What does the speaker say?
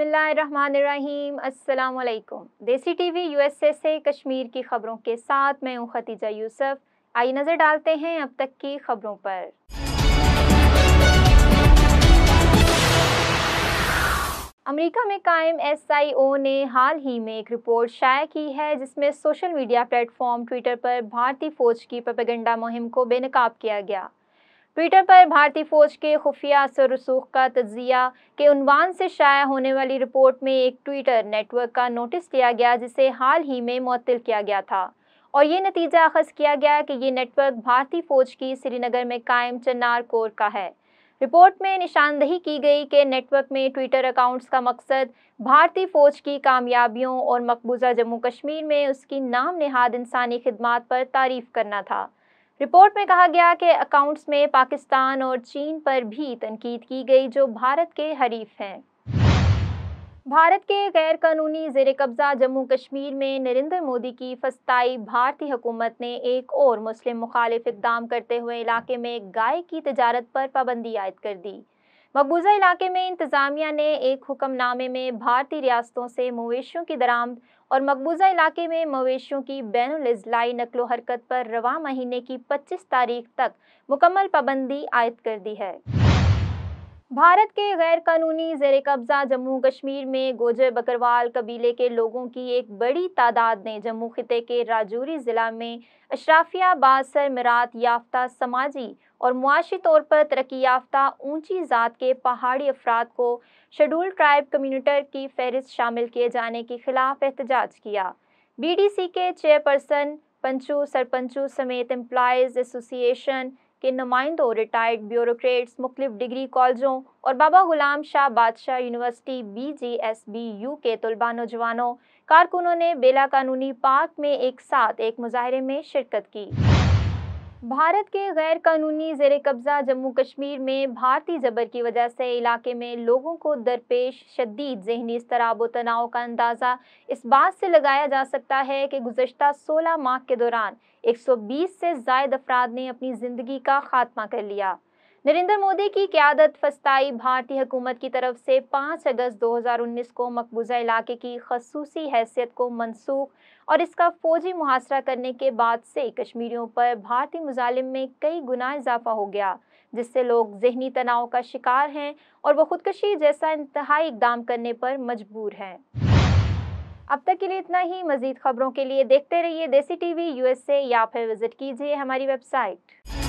बिसमीम अल्लाम देसी टीवी यूएसए से कश्मीर की खबरों के साथ मैं हूँ खतीजा यूसुफ आई नज़र डालते हैं अब तक की खबरों पर अमेरिका में कायम एसआईओ ने हाल ही में एक रिपोर्ट शाया की है जिसमें सोशल मीडिया प्लेटफॉर्म ट्विटर पर भारतीय फौज की प्रोपेगेंडा मुहिम को बेनकाब किया गया ट्विटर पर भारतीय फौज के खुफिया असर रसूख का तजिया के उनवान से शाया होने वाली रिपोर्ट में एक ट्विटर नेटवर्क का नोटिस लिया गया जिसे हाल ही में मअतल किया गया था और ये नतीजा अखज किया गया कि ये नेटवर्क भारतीय फौज की श्रीनगर में कायम चन्नार कोर का है रिपोर्ट में निशानदही की गई कि नेटवर्क में ट्विटर अकाउंट्स का मकसद भारतीय फौज की कामयाबियों और मकबूजा जम्मू कश्मीर में उसकी नाम नहाद इंसानी खदमात पर तारीफ करना था रिपोर्ट में कहा गया कि अकाउंट्स में पाकिस्तान और चीन पर भी तनकीद की गई जो भारत के हरीफ हैं भारत के गैर कानूनी जेर कब्ज़ा जम्मू कश्मीर में नरेंद्र मोदी की फस्ताई भारतीय हुकूमत ने एक और मुस्लिम मुखालिफ इकदाम करते हुए इलाके में गाय की तजारत पर पाबंदी आयद कर दी मकबूजा इलाके में इंतजामिया ने एक हुक्मनामे में भारतीय रियासतों से मवेशियों की दरामद और मकबूजा इलाके में मवेशियों की बैन अजलाई नकलो हरकत पर रवा महीने की 25 तारीख तक मुकम्मल पाबंदी आयद कर दी है भारत के गैर कानूनी जेर कब्जा जम्मू कश्मीर में गोजर बकरवाल कबीले के लोगों की एक बड़ी तादाद ने जम्मू खिते के राजौरी ज़िला में अशराफिया बासर मरात याफ्ता समाजी और मुआशी तौर पर तरक्की याफ्ता ऊंची ज़ात के पहाड़ी अफराद को शेड्यूल ट्राइब कम्यूनिटर की फहरिस्त शामिल किए जाने के खिलाफ एहतजाज किया सी के चेयरपर्सन पंचू सरपंचू समेत एम्प्लॉज़ एसोसिएशन के नुमाइंदों रिटायर्ड ब्यूरोक्रेट्स मुख्तलिफ डिग्री कॉलेजों और Baba Ghulam Shah Badshah university B G S B U के तलबा नौजवानों कारकुनों ने बेला कानूनी पार्क में एक साथ एक मुजाहरे में शिरकत की भारत के गैर कानूनी जेर कब्ज़ा जम्मू कश्मीर में भारतीय जबर की वजह से इलाके में लोगों को दरपेश शदीद जहनी इसतराब तनाव का अंदाज़ा इस बात से लगाया जा सकता है कि गुजशत 16 माह के दौरान 120 से जायद अफराद ने अपनी ज़िंदगी का खात्मा कर लिया नरेंद्र मोदी की क्यादत फस्ताई भारतीय हुकूमत की तरफ से 5 अगस्त 2019 को मकबूजा इलाके की खसूसी हैसियत को मनसूख और इसका फौजी मुहासरा करने के बाद से कश्मीरियों पर भारतीय मुजालिम में कई गुना इजाफा हो गया जिससे लोग जहनी तनाव का शिकार हैं और वो खुदकशी जैसा इंतहाई इकदाम करने पर मजबूर हैं अब तक के लिए इतना ही मजीद खबरों के लिए देखते रहिए देसी टी वी या फिर विजिट कीजिए हमारी वेबसाइट